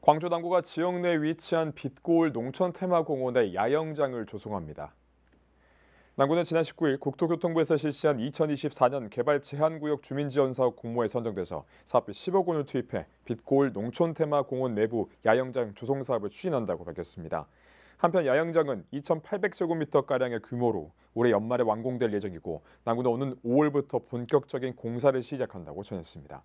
광주 당구가 지역 내에 위치한 빛고을 농촌 테마공원에 야영장을 조성합니다. 남구는 지난 19일 국토교통부에서 실시한 2024년 개발 제한구역 주민지원 사업 공모에 선정돼서 사업비 10억 원을 투입해 빛골 농촌 테마공원 내부 야영장 조성 사업을 추진한다고 밝혔습니다. 한편 야영장은 2,800제곱미터가량의 규모로 올해 연말에 완공될 예정이고 남구는 오는 5월부터 본격적인 공사를 시작한다고 전했습니다.